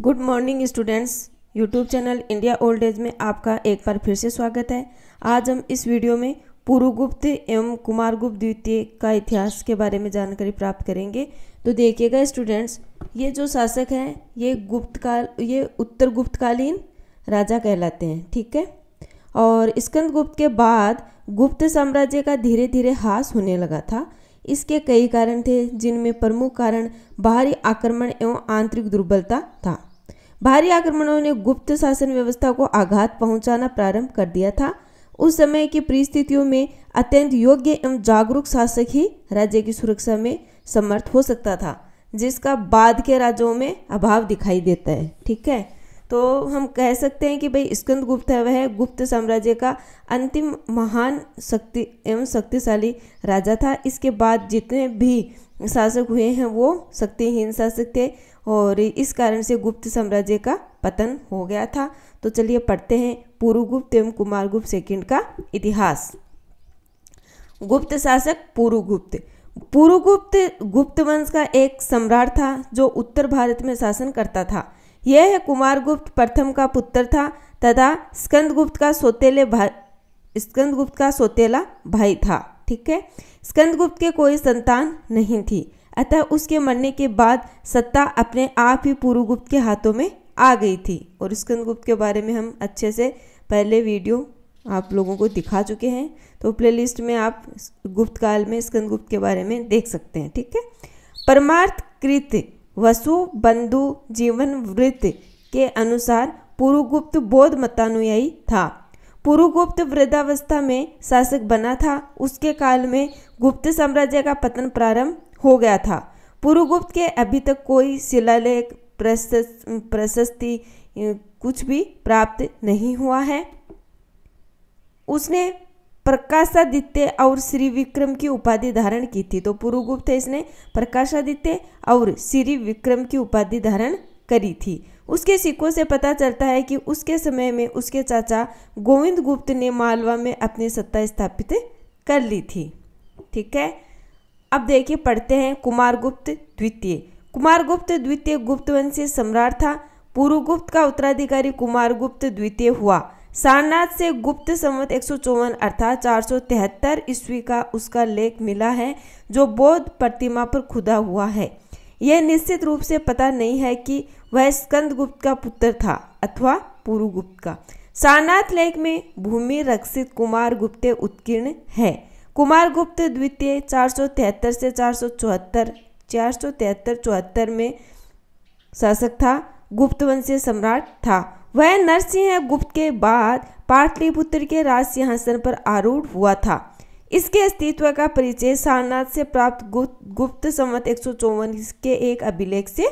good morning students YouTube channel India old age में आपका एक बार फिर से स्वागत है आज हम इस वीडियो में पुरुगुप्त एवं कुमारगुप्त द्वितीय का इतिहास के बारे में जानकारी प्राप्त करेंगे तो देखिएगा स्टूडेंट्स ये जो शासक हैं ये गुप्त काल ये उत्तर गुप्तकालीन राजा कहलाते हैं ठीक है और स्कंद गुप्त के बाद गुप्त साम्राज्य का धीरे धीरे हास होने लगा था इसके कई कारण थे जिनमें प्रमुख कारण बाहरी आक्रमण एवं आंतरिक दुर्बलता था बाहरी आक्रमणों ने गुप्त शासन व्यवस्था को आघात पहुंचाना प्रारंभ कर दिया था उस समय की परिस्थितियों में अत्यंत योग्य एवं जागरूक शासक ही राज्य की सुरक्षा में समर्थ हो सकता था जिसका बाद के राज्यों में अभाव दिखाई देता है ठीक है तो हम कह सकते हैं कि भाई स्कंद गुप्त है वह गुप्त साम्राज्य का अंतिम महान शक्ति एवं शक्तिशाली राजा था इसके बाद जितने भी शासक हुए हैं वो शक्तिहीन शासक थे और इस कारण से गुप्त साम्राज्य का पतन हो गया था तो चलिए पढ़ते हैं गुप्त एवं कुमारगुप्त सेकंड का इतिहास गुप्त शासक पूर्व गुप्त गुप्त वंश का एक सम्राट था जो उत्तर भारत में शासन करता था यह कुमारगुप्त प्रथम का पुत्र था तथा स्कंदगुप्त का सोतेले भाई स्कंदगुप्त का सोतेला भाई था ठीक है स्कंदगुप्त के कोई संतान नहीं थी अतः उसके मरने के बाद सत्ता अपने आप ही पूर्वगुप्त के हाथों में आ गई थी और स्कंदगुप्त के बारे में हम अच्छे से पहले वीडियो आप लोगों को दिखा चुके हैं तो प्लेलिस्ट में आप गुप्त काल में स्कंदगुप्त के बारे में देख सकते हैं ठीक है परमार्थ कृत्य वसु बंधु जीवन वृत्त के अनुसार पुरुगुप्त बौद्ध मतानुयायी था पुरुगुप्त वृद्धावस्था में शासक बना था उसके काल में गुप्त साम्राज्य का पतन प्रारंभ हो गया था पुरुगुप्त के अभी तक कोई शिलालेख प्रशस्ति कुछ भी प्राप्त नहीं हुआ है उसने प्रकाशादित्य और श्री विक्रम की उपाधि धारण की थी तो पुरुगुप्त इसने प्रकाशादित्य और श्री विक्रम की उपाधि धारण करी थी उसके सिक्कों से पता चलता है कि उसके समय में उसके चाचा गोविंद गुप्त ने मालवा में अपनी सत्ता स्थापित कर ली थी ठीक है अब देखिए पढ़ते हैं कुमारगुप्त द्वितीय कुमारगुप्त द्वितीय गुप्त वंशी सम्राट था पुरुगुप्त का उत्तराधिकारी कुमारगुप्त द्वितीय हुआ सारनाथ से गुप्त संवत एक अर्थात चार सौ तिहत्तर ईस्वी का उसका लेख मिला है जो बौद्ध प्रतिमा पर खुदा हुआ है यह निश्चित रूप से पता नहीं है कि वह स्कंद गुप्त का पुत्र था अथवा पुरुगुप्त का सारनाथ लेख में भूमि रक्षित कुमार गुप्ते उत्कीर्ण है कुमार गुप्त द्वितीय चार सौ तिहत्तर से चार सौ चौहत्तर चार सौ तिहत्तर चौहत्तर में शासक था गुप्त वंशीय सम्राट था वह नरसिंह गुप्त के बाद पाटलिपुत्र के राज सिंहासन पर आरूढ़ हुआ था इसके अस्तित्व का परिचय सारनाथ से प्राप्त गुप्त गुप्त संवत एक के एक अभिलेख से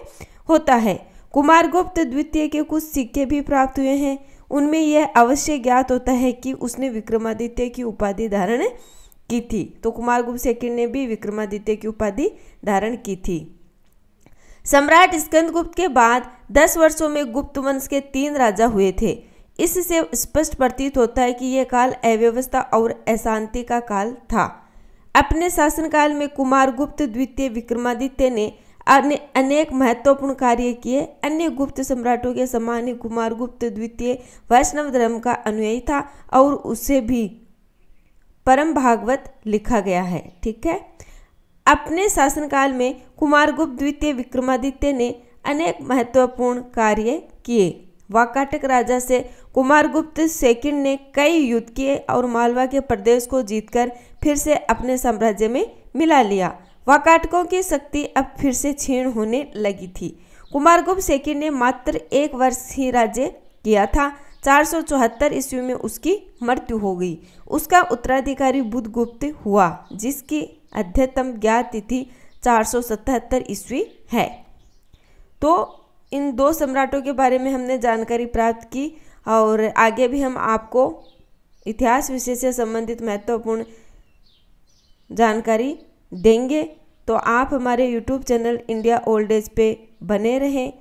होता है कुमार गुप्त द्वितीय के कुछ सिक्के भी प्राप्त हुए हैं उनमें यह अवश्य ज्ञात होता है कि उसने विक्रमादित्य की उपाधि धारण की थी तो कुमार गुप्त सेकंड ने भी विक्रमादित्य की उपाधि धारण की थी सम्राट स्कंदगुप्त के बाद दस वर्षों में गुप्त वंश के तीन राजा हुए थे इससे स्पष्ट प्रतीत होता है कि यह काल अव्यवस्था और अशांति का काल था अपने शासनकाल में कुमारगुप्त द्वितीय विक्रमादित्य ने अनेक महत्वपूर्ण कार्य किए अन्य गुप्त सम्राटों के समान ही कुमारगुप्त द्वितीय वैष्णव धर्म का अनुयायी था और उसे भी परम भागवत लिखा गया है ठीक है अपने शासनकाल में कुमारगुप्त द्वितीय विक्रमादित्य ने अनेक महत्वपूर्ण कार्य किए वाकाटक राजा से कुमारगुप्त सेकंड ने कई युद्ध किए और मालवा के प्रदेश को जीतकर फिर से अपने साम्राज्य में मिला लिया वाकाटकों की शक्ति अब फिर से क्षीण होने लगी थी कुमारगुप्त सेकंड ने मात्र एक वर्ष ही राज्य किया था चार सौ चौहत्तर ईस्वी में उसकी मृत्यु हो गई उसका उत्तराधिकारी बुधगुप्त हुआ जिसकी अध्यतम ज्ञात तिथि 477 ईस्वी है तो इन दो सम्राटों के बारे में हमने जानकारी प्राप्त की और आगे भी हम आपको इतिहास विषय से संबंधित महत्वपूर्ण जानकारी देंगे तो आप हमारे YouTube channel India old age पे बने रहें